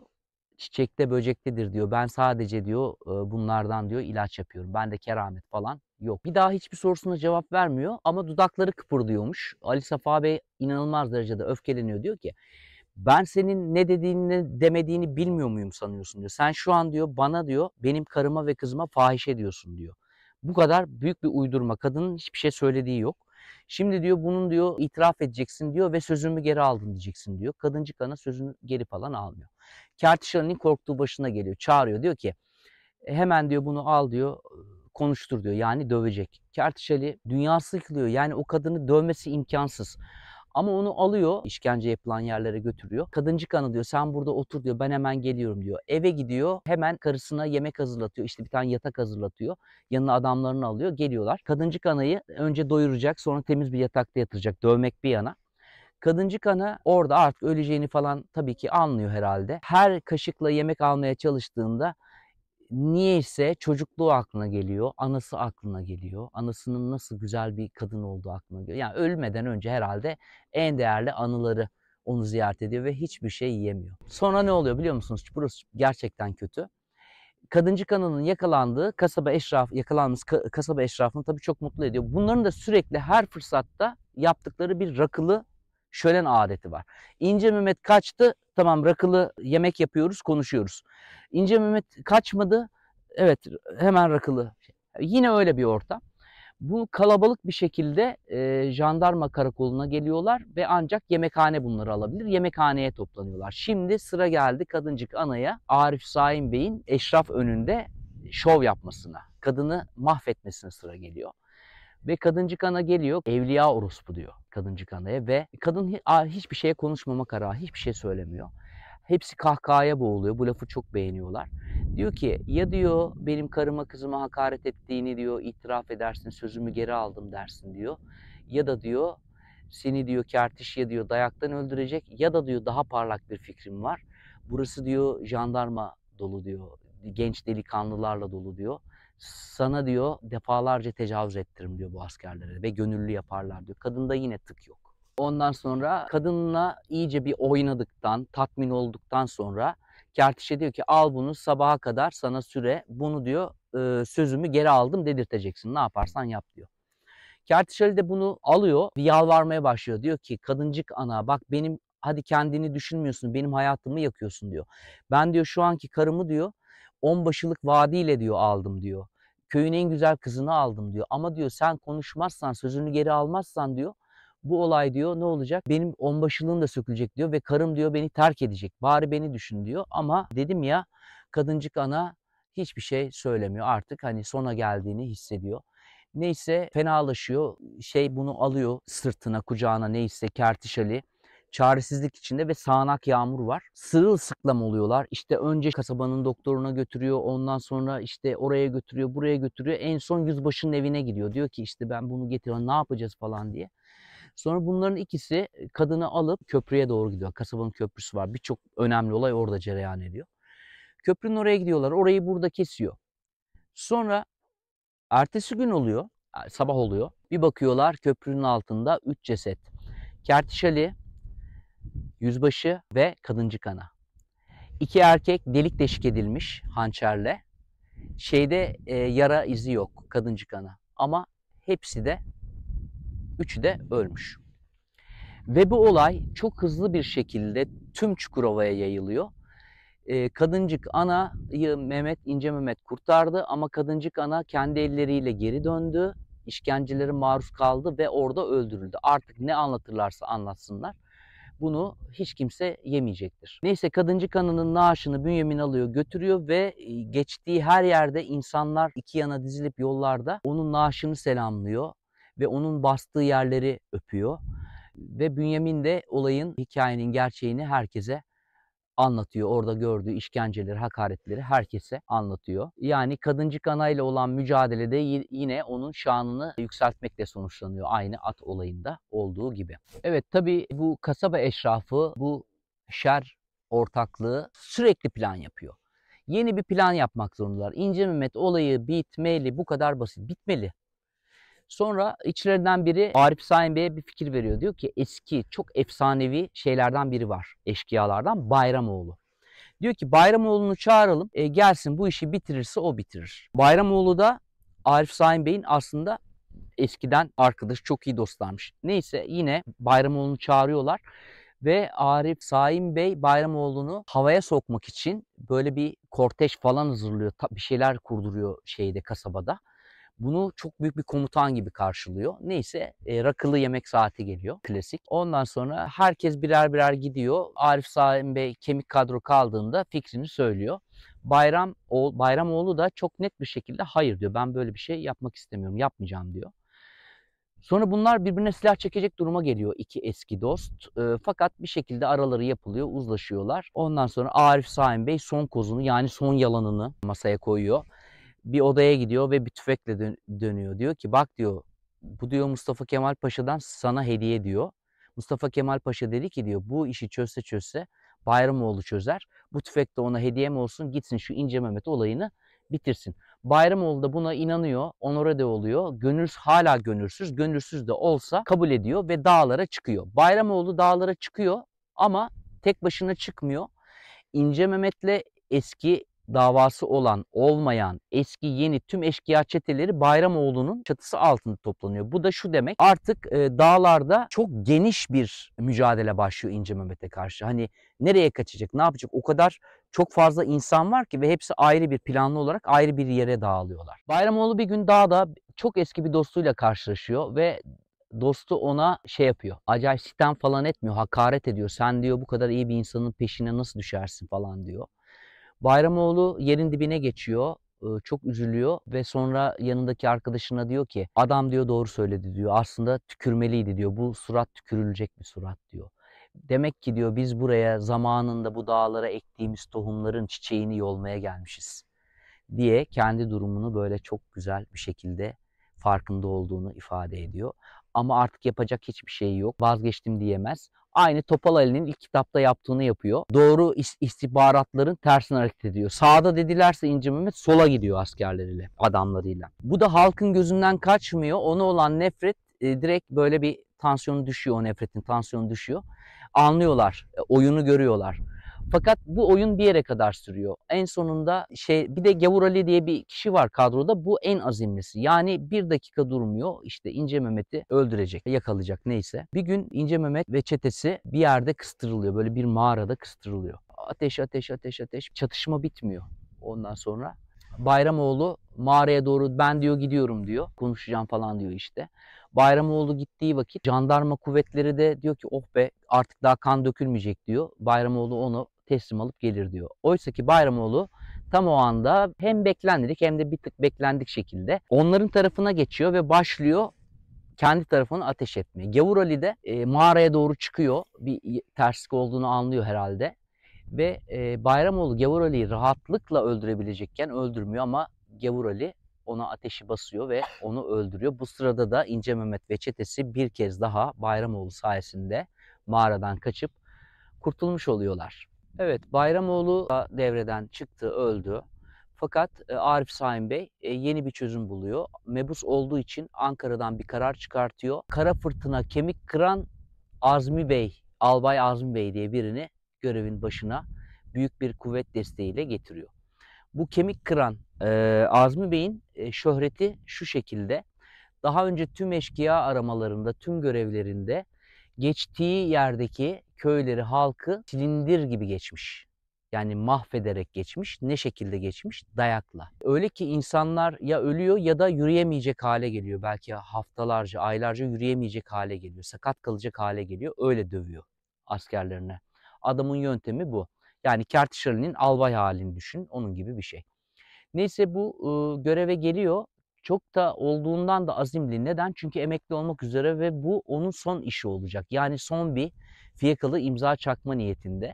çiçekte böcektedir diyor. Ben sadece diyor e, bunlardan diyor ilaç yapıyorum. Ben de keramet falan yok. Bir daha hiçbir sorusuna cevap vermiyor ama dudakları kıpırdıyormuş. Ali Safa Bey inanılmaz derecede öfkeleniyor diyor ki ben senin ne dediğini ne demediğini bilmiyor muyum sanıyorsun diyor. Sen şu an diyor bana diyor benim karıma ve kızıma fahişe diyorsun diyor. Bu kadar büyük bir uydurma. Kadının hiçbir şey söylediği yok. Şimdi diyor bunun diyor itiraf edeceksin diyor ve sözümü geri aldın diyeceksin diyor. Kadıncık ana sözünü geri falan almıyor. Kertişan'ın korktuğu başına geliyor. Çağırıyor diyor ki e, hemen diyor bunu al diyor konuştur diyor. Yani dövecek. Kertişali dünyası yıkılıyor. Yani o kadını dövmesi imkansız. Ama onu alıyor, işkence yapılan yerlere götürüyor. Kadıncık Hanı diyor sen burada otur diyor ben hemen geliyorum diyor. Eve gidiyor hemen karısına yemek hazırlatıyor. İşte bir tane yatak hazırlatıyor. Yanına adamlarını alıyor geliyorlar. Kadıncık Ana'yı önce doyuracak sonra temiz bir yatakta yatıracak dövmek bir yana. Kadıncık ana orada artık öleceğini falan tabii ki anlıyor herhalde. Her kaşıkla yemek almaya çalıştığında niye ise çocukluğu aklına geliyor, anası aklına geliyor, anasının nasıl güzel bir kadın olduğu aklına geliyor. Yani ölmeden önce herhalde en değerli anıları onu ziyaret ediyor ve hiçbir şey yiyemiyor. Sonra ne oluyor biliyor musunuz? Burası gerçekten kötü. Kadıncı kanalının yakalandığı kasaba eşraf, yakalanmış kasaba eşrafını tabii çok mutlu ediyor. Bunların da sürekli her fırsatta yaptıkları bir rakılı şölen adeti var. İnce Mehmet kaçtı. Tamam rakılı yemek yapıyoruz, konuşuyoruz. İnce Mehmet kaçmadı. Evet hemen rakılı. Yine öyle bir ortam. Bu kalabalık bir şekilde e, jandarma karakoluna geliyorlar ve ancak yemekhane bunları alabilir. Yemekhaneye toplanıyorlar. Şimdi sıra geldi kadıncık anaya Arif Saim Bey'in eşraf önünde şov yapmasına, kadını mahvetmesine sıra geliyor. Ve kadıncık ana geliyor evliya orospu diyor kadıncık anaya ve kadın hiçbir şeye konuşmama kararı, hiçbir şey söylemiyor. Hepsi kahkahaya boğuluyor. Bu lafı çok beğeniyorlar. Diyor ki ya diyor benim karıma kızıma hakaret ettiğini diyor itiraf edersin sözümü geri aldım dersin diyor. Ya da diyor seni diyor kertişe diyor dayaktan öldürecek ya da diyor daha parlak bir fikrim var. Burası diyor jandarma dolu diyor. Genç delikanlılarla dolu diyor sana diyor defalarca tecavüz ettiririm diyor bu askerlere ve gönüllü yaparlar diyor. Kadında yine tık yok. Ondan sonra kadınla iyice bir oynadıktan, tatmin olduktan sonra kertişe diyor ki al bunu sabaha kadar sana süre bunu diyor sözümü geri aldım dedirteceksin ne yaparsan yap diyor. Kertiş de bunu alıyor bir yalvarmaya başlıyor diyor ki kadıncık ana bak benim hadi kendini düşünmüyorsun benim hayatımı yakıyorsun diyor. Ben diyor şu anki karımı diyor onbaşılık vaadiyle diyor aldım diyor. Köyün en güzel kızını aldım diyor. Ama diyor sen konuşmazsan, sözünü geri almazsan diyor bu olay diyor ne olacak? Benim onbaşılığım da sökülecek diyor ve karım diyor beni terk edecek. Bari beni düşün diyor. Ama dedim ya kadıncık ana hiçbir şey söylemiyor artık hani sona geldiğini hissediyor. Neyse fenalaşıyor. Şey bunu alıyor sırtına, kucağına neyse kertişeli. Ali çaresizlik içinde ve sağanak yağmur var. Sırılsıklam oluyorlar. İşte önce kasabanın doktoruna götürüyor. Ondan sonra işte oraya götürüyor, buraya götürüyor. En son yüzbaşının evine gidiyor. Diyor ki işte ben bunu getiriyorum ne yapacağız falan diye. Sonra bunların ikisi kadını alıp köprüye doğru gidiyor. Kasabanın köprüsü var. Birçok önemli olay orada cereyan ediyor. Köprünün oraya gidiyorlar. Orayı burada kesiyor. Sonra ertesi gün oluyor. Sabah oluyor. Bir bakıyorlar köprünün altında 3 ceset. Kertiş yüzbaşı ve kadıncık ana. İki erkek delik deşik edilmiş hançerle. Şeyde e, yara izi yok kadıncık ana. Ama hepsi de, üçü de ölmüş. Ve bu olay çok hızlı bir şekilde tüm Çukurova'ya yayılıyor. E, kadıncık anayı Mehmet İnce Mehmet kurtardı ama kadıncık ana kendi elleriyle geri döndü. İşkencelere maruz kaldı ve orada öldürüldü. Artık ne anlatırlarsa anlatsınlar bunu hiç kimse yemeyecektir. Neyse kadıncı kanının naaşını Bünyamin alıyor götürüyor ve e, geçtiği her yerde insanlar iki yana dizilip yollarda onun naaşını selamlıyor ve onun bastığı yerleri öpüyor. Ve Bünyamin de olayın, hikayenin gerçeğini herkese anlatıyor. Orada gördüğü işkenceleri, hakaretleri herkese anlatıyor. Yani kadıncık anayla olan mücadelede yine onun şanını yükseltmekle sonuçlanıyor. Aynı at olayında olduğu gibi. Evet tabi bu kasaba eşrafı bu şer ortaklığı sürekli plan yapıyor. Yeni bir plan yapmak zorundalar. İnce Mehmet olayı bitmeli, bu kadar basit. Bitmeli. Sonra içlerinden biri Arif Saim Bey'e bir fikir veriyor. Diyor ki eski çok efsanevi şeylerden biri var eşkıyalardan Bayramoğlu. Diyor ki Bayramoğlu'nu çağıralım e, gelsin bu işi bitirirse o bitirir. Bayramoğlu da Arif Saim Bey'in aslında eskiden arkadaş çok iyi dostlarmış. Neyse yine Bayramoğlu'nu çağırıyorlar ve Arif Saim Bey Bayramoğlu'nu havaya sokmak için böyle bir kortej falan hazırlıyor. Bir şeyler kurduruyor şeyde kasabada. Bunu çok büyük bir komutan gibi karşılıyor. Neyse e, rakılı yemek saati geliyor. Klasik. Ondan sonra herkes birer birer gidiyor. Arif Saim Bey kemik kadro kaldığında fikrini söylüyor. Bayram o Bayramoğlu da çok net bir şekilde hayır diyor. Ben böyle bir şey yapmak istemiyorum. Yapmayacağım diyor. Sonra bunlar birbirine silah çekecek duruma geliyor iki eski dost. E, fakat bir şekilde araları yapılıyor, uzlaşıyorlar. Ondan sonra Arif Saim Bey son kozunu yani son yalanını masaya koyuyor bir odaya gidiyor ve bir tüfekle dön dönüyor. Diyor ki bak diyor bu diyor Mustafa Kemal Paşa'dan sana hediye diyor. Mustafa Kemal Paşa dedi ki diyor bu işi çözse çözse Bayramoğlu çözer. Bu tüfek de ona hediye mi olsun gitsin şu İnce Mehmet olayını bitirsin. Bayramoğlu da buna inanıyor, onora de oluyor. Gönülsüz hala gönülsüz, gönülsüz de olsa kabul ediyor ve dağlara çıkıyor. Bayramoğlu dağlara çıkıyor ama tek başına çıkmıyor. İnce Mehmet'le eski davası olan, olmayan, eski, yeni tüm eşkıya çeteleri Bayramoğlu'nun çatısı altında toplanıyor. Bu da şu demek artık e, dağlarda çok geniş bir mücadele başlıyor İnce Mehmet'e karşı. Hani nereye kaçacak, ne yapacak o kadar çok fazla insan var ki ve hepsi ayrı bir planlı olarak ayrı bir yere dağılıyorlar. Bayramoğlu bir gün dağda çok eski bir dostuyla karşılaşıyor ve dostu ona şey yapıyor. Acayip sitem falan etmiyor, hakaret ediyor. Sen diyor bu kadar iyi bir insanın peşine nasıl düşersin falan diyor. Bayramoğlu yerin dibine geçiyor çok üzülüyor ve sonra yanındaki arkadaşına diyor ki adam diyor doğru söyledi diyor aslında tükürmeliydi diyor bu surat tükürülecek bir surat diyor. Demek ki diyor biz buraya zamanında bu dağlara ektiğimiz tohumların çiçeğini yolmaya gelmişiz diye kendi durumunu böyle çok güzel bir şekilde farkında olduğunu ifade ediyor. Ama artık yapacak hiçbir şey yok. Vazgeçtim diyemez. Aynı Topal Ali'nin ilk kitapta yaptığını yapıyor. Doğru istihbaratların tersine hareket ediyor. Sağda dedilerse İnce Mehmet sola gidiyor askerleriyle, adamlarıyla. Bu da halkın gözünden kaçmıyor. Ona olan nefret e, direkt böyle bir tansiyonu düşüyor o nefretin, tansiyonu düşüyor. Anlıyorlar, e, oyunu görüyorlar. Fakat bu oyun bir yere kadar sürüyor. En sonunda şey bir de Gavur Ali diye bir kişi var kadroda. Bu en azimlisi. Yani bir dakika durmuyor. İşte İnce Mehmet'i öldürecek, yakalayacak neyse. Bir gün İnce Mehmet ve çetesi bir yerde kıstırılıyor. Böyle bir mağarada kıstırılıyor. Ateş, ateş, ateş, ateş. Çatışma bitmiyor ondan sonra. Bayramoğlu mağaraya doğru ben diyor gidiyorum diyor. Konuşacağım falan diyor işte. Bayramoğlu gittiği vakit jandarma kuvvetleri de diyor ki oh be artık daha kan dökülmeyecek diyor. Bayramoğlu onu teslim alıp gelir diyor. Oysa ki Bayramoğlu tam o anda hem beklendik hem de bir tık beklendik şekilde onların tarafına geçiyor ve başlıyor kendi tarafını ateş etmeye. Gavur Ali de e, mağaraya doğru çıkıyor. Bir terslik olduğunu anlıyor herhalde. Ve e, Bayramoğlu Gavur Ali'yi rahatlıkla öldürebilecekken öldürmüyor ama Gavur Ali ona ateşi basıyor ve onu öldürüyor. Bu sırada da İnce Mehmet ve çetesi bir kez daha Bayramoğlu sayesinde mağaradan kaçıp kurtulmuş oluyorlar. Evet Bayramoğlu da devreden çıktı öldü. Fakat e, Arif Sayın Bey e, yeni bir çözüm buluyor. Mebus olduğu için Ankara'dan bir karar çıkartıyor. Kara fırtına kemik kıran Azmi Bey, Albay Azmi Bey diye birini görevin başına büyük bir kuvvet desteğiyle getiriyor. Bu kemik kıran e, Azmi Bey'in e, şöhreti şu şekilde. Daha önce tüm eşkıya aramalarında, tüm görevlerinde geçtiği yerdeki köyleri, halkı silindir gibi geçmiş. Yani mahvederek geçmiş. Ne şekilde geçmiş? Dayakla. Öyle ki insanlar ya ölüyor ya da yürüyemeyecek hale geliyor. Belki haftalarca, aylarca yürüyemeyecek hale geliyor. Sakat kalacak hale geliyor. Öyle dövüyor askerlerine. Adamın yöntemi bu. Yani Kertişarlı'nın albay halini düşün. Onun gibi bir şey. Neyse bu e, göreve geliyor. Çok da olduğundan da azimli. Neden? Çünkü emekli olmak üzere ve bu onun son işi olacak. Yani son bir fiyakalı imza çakma niyetinde.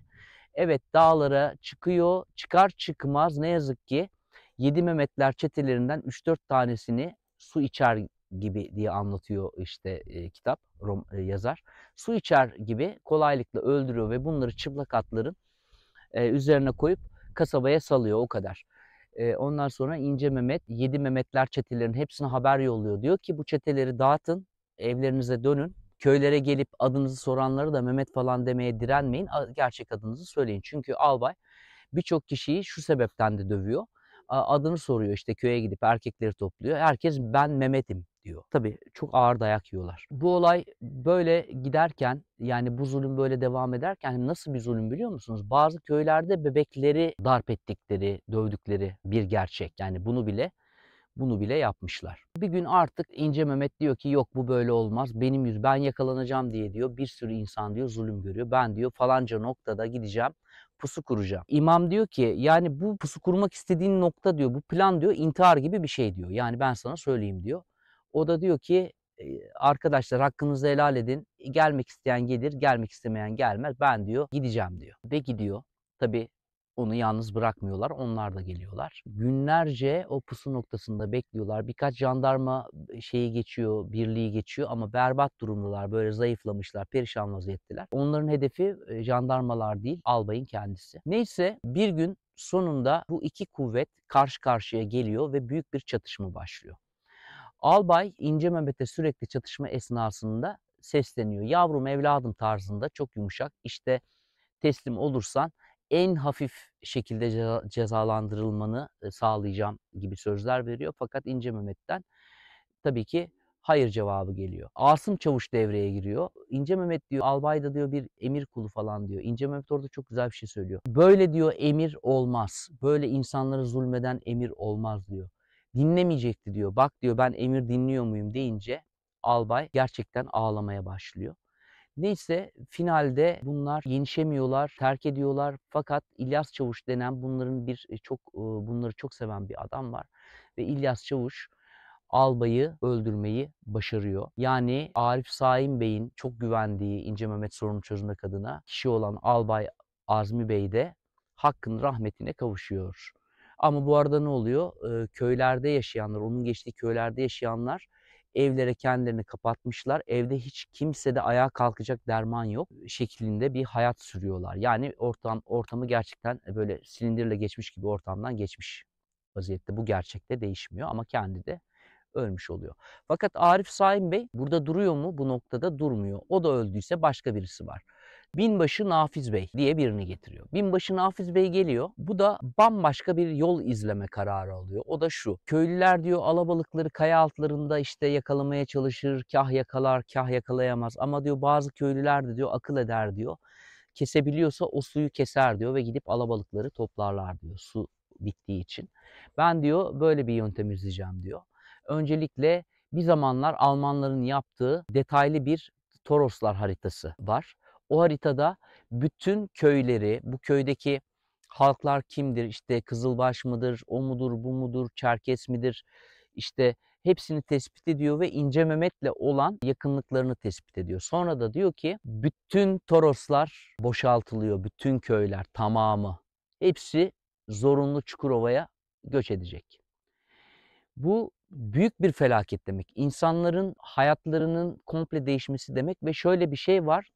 Evet dağlara çıkıyor. Çıkar çıkmaz ne yazık ki 7 Mehmetler çetelerinden 3-4 tanesini su içer gibi diye anlatıyor işte e, kitap rom, e, yazar. Su içer gibi kolaylıkla öldürüyor ve bunları çıplak atların e, üzerine koyup kasabaya salıyor o kadar. E, ondan sonra İnce Mehmet, Yedi Mehmetler çetelerinin hepsine haber yolluyor. Diyor ki bu çeteleri dağıtın, evlerinize dönün köylere gelip adınızı soranlara da Mehmet falan demeye direnmeyin. Gerçek adınızı söyleyin. Çünkü albay birçok kişiyi şu sebepten de dövüyor. Adını soruyor işte köye gidip erkekleri topluyor. Herkes ben Mehmet'im diyor. Tabii çok ağır dayak yiyorlar. Bu olay böyle giderken yani bu zulüm böyle devam ederken nasıl bir zulüm biliyor musunuz? Bazı köylerde bebekleri darp ettikleri, dövdükleri bir gerçek. Yani bunu bile bunu bile yapmışlar. Bir gün artık İnce Mehmet diyor ki yok bu böyle olmaz. Benim yüz ben yakalanacağım diye diyor. Bir sürü insan diyor zulüm görüyor. Ben diyor falanca noktada gideceğim pusu kuracağım. İmam diyor ki yani bu pusu kurmak istediğin nokta diyor bu plan diyor intihar gibi bir şey diyor. Yani ben sana söyleyeyim diyor. O da diyor ki arkadaşlar hakkınızı helal edin. Gelmek isteyen gelir, gelmek istemeyen gelmez. Ben diyor gideceğim diyor. Ve gidiyor. Tabi onu yalnız bırakmıyorlar. Onlar da geliyorlar. Günlerce o pusu noktasında bekliyorlar. Birkaç jandarma şeyi geçiyor, birliği geçiyor ama berbat durumdalar. Böyle zayıflamışlar, perişan vaziyetteler. Onların hedefi jandarmalar değil, albayın kendisi. Neyse bir gün sonunda bu iki kuvvet karşı karşıya geliyor ve büyük bir çatışma başlıyor. Albay İnce Mehmet'e sürekli çatışma esnasında sesleniyor. Yavrum evladım tarzında çok yumuşak. İşte teslim olursan en hafif şekilde cezalandırılmanı sağlayacağım gibi sözler veriyor. Fakat İnce Mehmet'ten tabii ki hayır cevabı geliyor. Asım Çavuş devreye giriyor. İnce Mehmet diyor albay da diyor bir emir kulu falan diyor. İnce Mehmet orada çok güzel bir şey söylüyor. Böyle diyor emir olmaz. Böyle insanları zulmeden emir olmaz diyor. Dinlemeyecekti diyor. Bak diyor ben emir dinliyor muyum deyince albay gerçekten ağlamaya başlıyor. Neyse finalde bunlar yenişemiyorlar, terk ediyorlar. Fakat İlyas Çavuş denen bunların bir e, çok e, bunları çok seven bir adam var ve İlyas Çavuş albayı öldürmeyi başarıyor. Yani Arif Saim Bey'in çok güvendiği İnce Mehmet sorunu çözmek adına kişi olan albay Azmi Bey de hakkın rahmetine kavuşuyor. Ama bu arada ne oluyor? E, köylerde yaşayanlar, onun geçtiği köylerde yaşayanlar Evlere kendilerini kapatmışlar. Evde hiç kimse de ayağa kalkacak derman yok şeklinde bir hayat sürüyorlar. Yani ortam ortamı gerçekten e, böyle silindirle geçmiş gibi ortamdan geçmiş vaziyette. Bu gerçekte değişmiyor ama kendi de ölmüş oluyor. Fakat Arif Saim Bey burada duruyor mu? Bu noktada durmuyor. O da öldüyse başka birisi var. Binbaşı Nafiz Bey diye birini getiriyor. Binbaşı Nafiz Bey geliyor. Bu da bambaşka bir yol izleme kararı alıyor. O da şu. Köylüler diyor alabalıkları kaya altlarında işte yakalamaya çalışır. Kah yakalar, kah yakalayamaz. Ama diyor bazı köylüler de diyor akıl eder diyor. Kesebiliyorsa o suyu keser diyor ve gidip alabalıkları toplarlar diyor su bittiği için. Ben diyor böyle bir yöntem izleyeceğim diyor. Öncelikle bir zamanlar Almanların yaptığı detaylı bir Toroslar haritası var. O haritada bütün köyleri, bu köydeki halklar kimdir? İşte Kızılbaş mıdır, o mudur, bu mudur, Çerkes midir? İşte hepsini tespit ediyor ve İnce Mehmet'le olan yakınlıklarını tespit ediyor. Sonra da diyor ki bütün Toroslar boşaltılıyor, bütün köyler tamamı. Hepsi zorunlu Çukurova'ya göç edecek. Bu büyük bir felaket demek. İnsanların hayatlarının komple değişmesi demek ve şöyle bir şey var.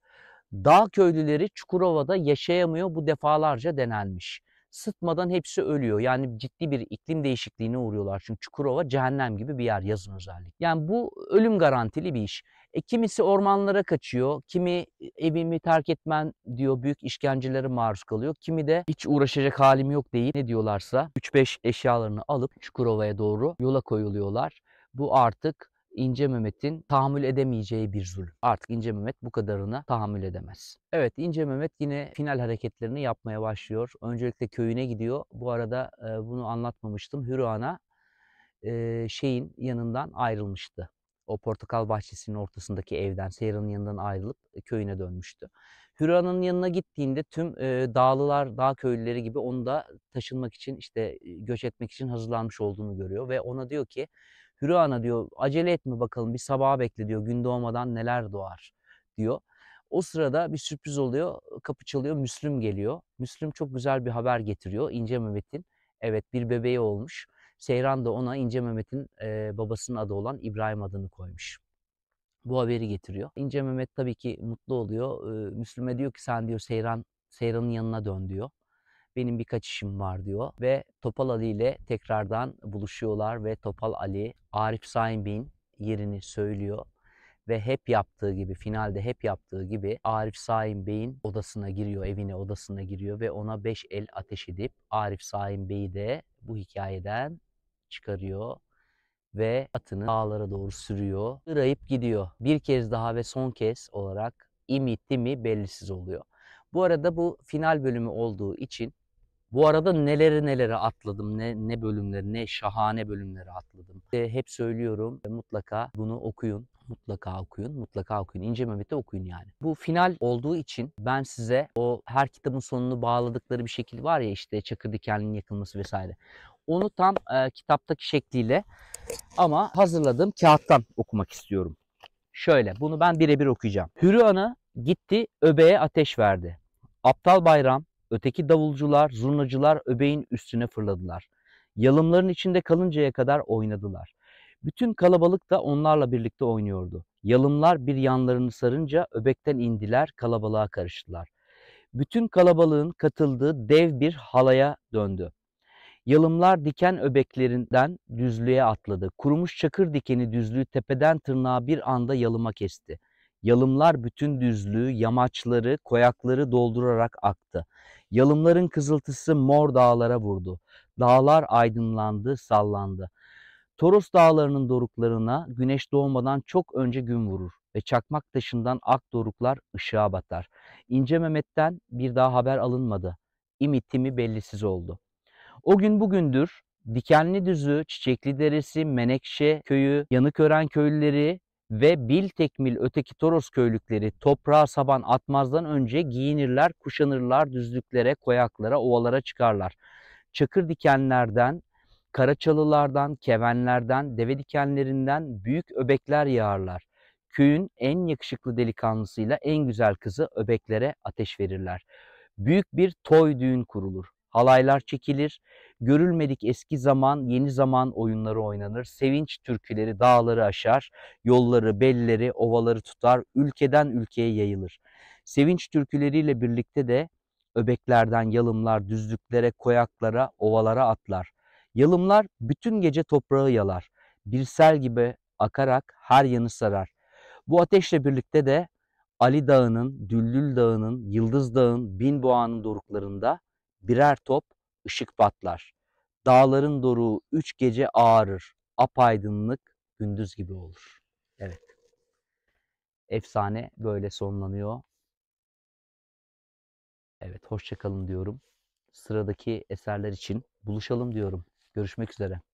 Dağ köylüleri Çukurova'da yaşayamıyor bu defalarca denenmiş. Sıtmadan hepsi ölüyor. Yani ciddi bir iklim değişikliğine uğruyorlar. Çünkü Çukurova cehennem gibi bir yer yazın özellikle. Yani bu ölüm garantili bir iş. E, kimisi ormanlara kaçıyor, kimi e, evimi terk etmen diyor büyük işkencelere maruz kalıyor. Kimi de hiç uğraşacak halim yok deyip ne diyorlarsa 3-5 eşyalarını alıp Çukurova'ya doğru yola koyuluyorlar. Bu artık İnce Mehmet'in tahammül edemeyeceği bir zulüm. Artık İnce Mehmet bu kadarına tahammül edemez. Evet İnce Mehmet yine final hareketlerini yapmaya başlıyor. Öncelikle köyüne gidiyor. Bu arada e, bunu anlatmamıştım. Hürana e, şeyin yanından ayrılmıştı. O portakal bahçesinin ortasındaki evden, Seyran'ın yanından ayrılıp e, köyüne dönmüştü. Hüra'nın yanına gittiğinde tüm e, dağlılar, dağ köylüleri gibi onu da taşınmak için, işte e, göç etmek için hazırlanmış olduğunu görüyor. Ve ona diyor ki Hürü Ana diyor acele etme bakalım bir sabaha bekle diyor gün doğmadan neler doğar diyor. O sırada bir sürpriz oluyor. Kapı çalıyor. Müslüm geliyor. Müslüm çok güzel bir haber getiriyor. İnce Mehmet'in evet bir bebeği olmuş. Seyran da ona İnce Mehmet'in e, babasının adı olan İbrahim adını koymuş. Bu haberi getiriyor. İnce Mehmet tabii ki mutlu oluyor. E, Müslüm'e diyor ki sen diyor Seyran Seyran'ın yanına dön diyor benim birkaç işim var diyor ve Topal Ali ile tekrardan buluşuyorlar ve Topal Ali Arif Bey'in yerini söylüyor ve hep yaptığı gibi finalde hep yaptığı gibi Arif Saim Bey'in odasına giriyor, evine odasına giriyor ve ona beş el ateş edip Arif Saim Bey'i de bu hikayeden çıkarıyor ve atını dağlara doğru sürüyor. Irayıp gidiyor. Bir kez daha ve son kez olarak imitti mi bellisiz oluyor. Bu arada bu final bölümü olduğu için bu arada neleri neleri atladım, ne, ne bölümleri, ne şahane bölümleri atladım. E, hep söylüyorum e, mutlaka bunu okuyun, mutlaka okuyun, mutlaka okuyun. İnce Mehmet'i okuyun yani. Bu final olduğu için ben size o her kitabın sonunu bağladıkları bir şekil var ya işte çakır dikenlinin yakılması vesaire. Onu tam e, kitaptaki şekliyle ama hazırladığım kağıttan okumak istiyorum. Şöyle bunu ben birebir okuyacağım. Hürü Ana gitti öbeğe ateş verdi. Aptal Bayram Öteki davulcular, zurnacılar öbeğin üstüne fırladılar. Yalımların içinde kalıncaya kadar oynadılar. Bütün kalabalık da onlarla birlikte oynuyordu. Yalımlar bir yanlarını sarınca öbekten indiler, kalabalığa karıştılar. Bütün kalabalığın katıldığı dev bir halaya döndü. Yalımlar diken öbeklerinden düzlüğe atladı. Kurumuş çakır dikeni düzlüğü tepeden tırnağa bir anda yalıma kesti. Yalımlar bütün düzlüğü, yamaçları, koyakları doldurarak aktı. Yalımların kızıltısı mor dağlara vurdu. Dağlar aydınlandı, sallandı. Toros dağlarının doruklarına güneş doğmadan çok önce gün vurur ve çakmak taşından ak doruklar ışığa batar. İnce Mehmet'ten bir daha haber alınmadı. İmi timi bellisiz oldu. O gün bugündür Dikenli Düzü, Çiçekli Deresi, Menekşe Köyü, Yanıkören köylüleri ve bil tekmil öteki Toros köylükleri toprağa saban atmazdan önce giyinirler, kuşanırlar, düzlüklere, koyaklara, ovalara çıkarlar. Çakır dikenlerden, karaçalılardan, kevenlerden, deve dikenlerinden büyük öbekler yağarlar. Köyün en yakışıklı delikanlısıyla en güzel kızı öbeklere ateş verirler. Büyük bir toy düğün kurulur. Halaylar çekilir, Görülmedik eski zaman, yeni zaman oyunları oynanır. Sevinç türküleri dağları aşar, yolları, belleri, ovaları tutar, ülkeden ülkeye yayılır. Sevinç türküleriyle birlikte de öbeklerden yalımlar, düzlüklere, koyaklara, ovalara atlar. Yalımlar bütün gece toprağı yalar. Bir sel gibi akarak her yanı sarar. Bu ateşle birlikte de Ali Dağı'nın, Düllül Dağı'nın, Yıldız Dağı'nın, Binboğa'nın doruklarında birer top ışık patlar. Dağların doruğu üç gece ağarır. Apaydınlık gündüz gibi olur. Evet. Efsane böyle sonlanıyor. Evet hoşçakalın diyorum. Sıradaki eserler için buluşalım diyorum. Görüşmek üzere.